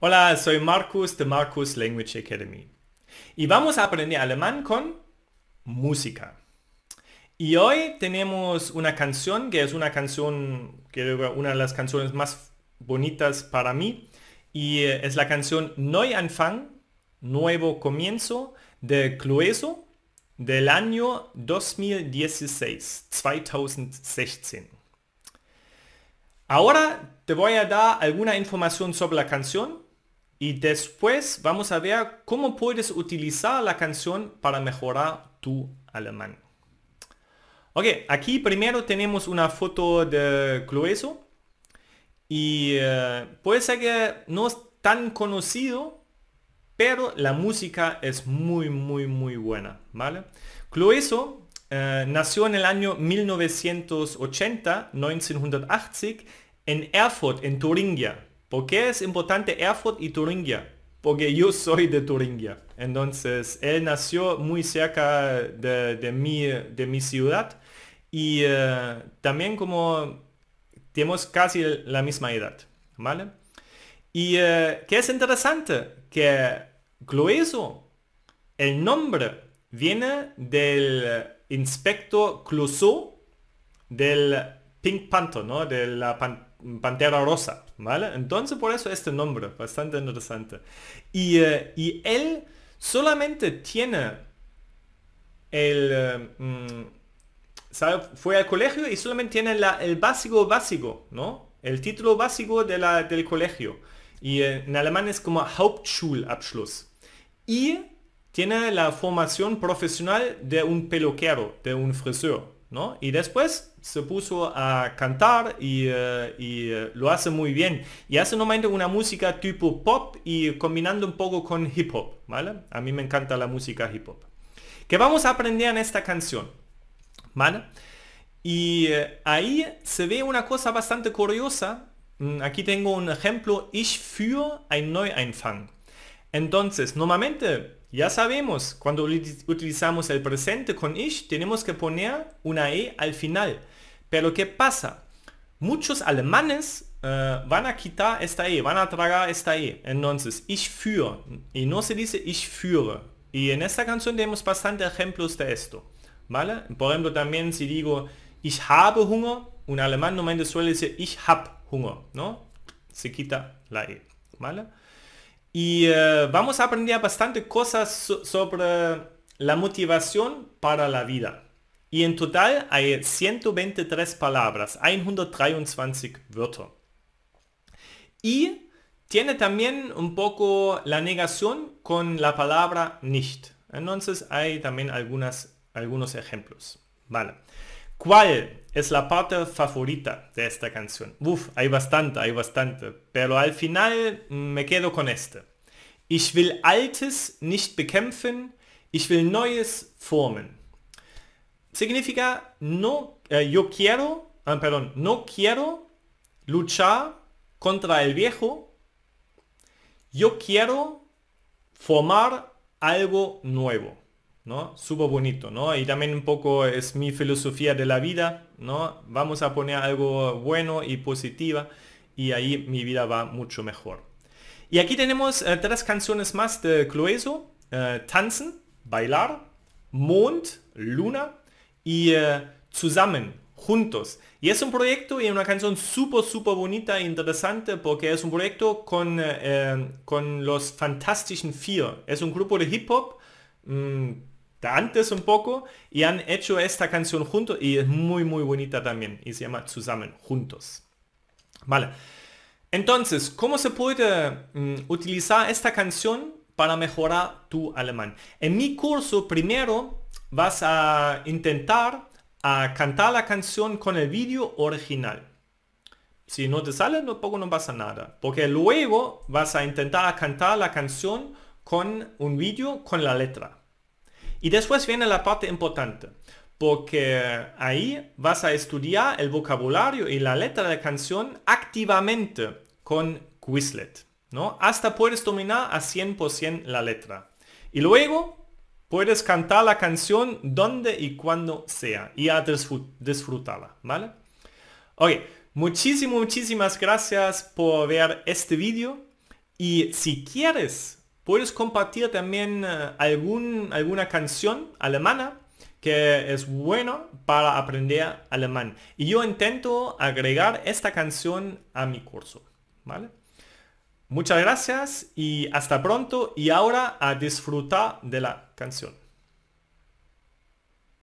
Hola, soy Marcus de Marcus Language Academy y vamos a aprender alemán con música. Y hoy tenemos una canción que es una canción, que una de las canciones más bonitas para mí y eh, es la canción Neuanfang, Nuevo Comienzo de Clueso del año 2016, 2016. Ahora te voy a dar alguna información sobre la canción y después vamos a ver cómo puedes utilizar la canción para mejorar tu alemán. Ok, aquí primero tenemos una foto de Cloeso Y eh, puede ser que no es tan conocido, pero la música es muy, muy, muy buena, ¿vale? Clueso eh, nació en el año 1980, 1980, en Erfurt, en Turingia, ¿Por qué es importante Erfurt y Turingia? Porque yo soy de Turingia. Entonces, él nació muy cerca de, mi, de mi ciudad y eh, también como tenemos casi la misma edad. ¿Vale? Y eh, que es interesante que Clueso. el nombre viene del inspector Clouseau del Pink Panther, ¿no? De la pantera rosa. ¿vale? Entonces por eso este nombre, bastante interesante. Y, eh, él solamente tiene el... Eh, mm, Fue al colegio y solamente tiene el básico básico, ¿no? El título básico de la, del colegio. Y eh, en alemán es como Hauptschulabschluss. Y tiene la formación profesional de un peluquero, de un friseur. Y después se puso a cantar y, eh, eh, lo hace muy bien. Y hace normalmente una música tipo pop y combinando un poco con hip hop, ¿vale? A mí me encanta la música hip hop. ¿Qué vamos a aprender en esta canción? Y eh, ahí se ve una cosa bastante curiosa. Mm, aquí tengo un ejemplo, ich für ein Neuanfang. Entonces, normalmente ya sabemos, cuando utilizamos el presente con ich, tenemos que poner una e al final. Pero ¿qué pasa? Muchos alemanes eh, van a quitar esta e, van a tragar esta e. Entonces, ich führe. Y no se dice ich führe. Y en esta canción tenemos bastantes ejemplos de esto. ¿Vale? Por ejemplo, también si digo ich habe Hunger, un alemán normalmente suele decir ich hab Hunger, ¿no? Se quita la e. ¿Vale? Y eh, vamos a aprender bastante cosas sobre la motivación para la vida. Y en total hay 123 palabras, 123 Wörter. Y tiene también un poco la negación con la palabra nicht. Entonces hay también algunos ejemplos. Vale. ¿Cuál es la parte favorita de esta canción? Uf, hay bastante, hay bastante, pero al final me quedo con este. Ich will Altes nicht bekämpfen, ich will Neues formen. Significa, no, eh, yo quiero, ah, perdón, no quiero luchar contra el viejo, yo quiero formar algo nuevo. ¿no? Súper bonito, ¿no? Y también un poco es mi filosofía de la vida, ¿no? Vamos a poner algo bueno y positiva y ahí mi vida va mucho mejor. Y aquí tenemos eh, tres canciones más de Clueso, eh, Tanzen, Bailar, Mond, Luna y eh, Juntos. Y es un proyecto y una canción súper, súper bonita e interesante porque es un proyecto con, eh, con los Fantastischen Vier. Es un grupo de hip hop mm, antes un poco y han hecho esta canción juntos y es muy muy bonita también y se llama Zusammen, juntos. Vale. Entonces, ¿cómo se puede mm, utilizar esta canción para mejorar tu alemán? En mi curso primero vas a intentar a cantar la canción con el vídeo original. Si no te sale, tampoco no pasa nada. Porque luego vas a intentar a cantar la canción con un vídeo con la letra. Y después viene la parte importante, porque ahí vas a estudiar el vocabulario y la letra de canción activamente con Quizlet, ¿no? Hasta puedes dominar a 100% la letra. Y luego puedes cantar la canción donde y cuando sea y a disfrutarla, ¿vale? Ok, muchísimas, muchísimas gracias por ver este vídeo y si quieres puedes compartir también eh, alguna canción alemana que es bueno para aprender alemán. Y yo intento agregar esta canción a mi curso. ¿vale? Muchas gracias y hasta pronto y ahora a disfrutar de la canción.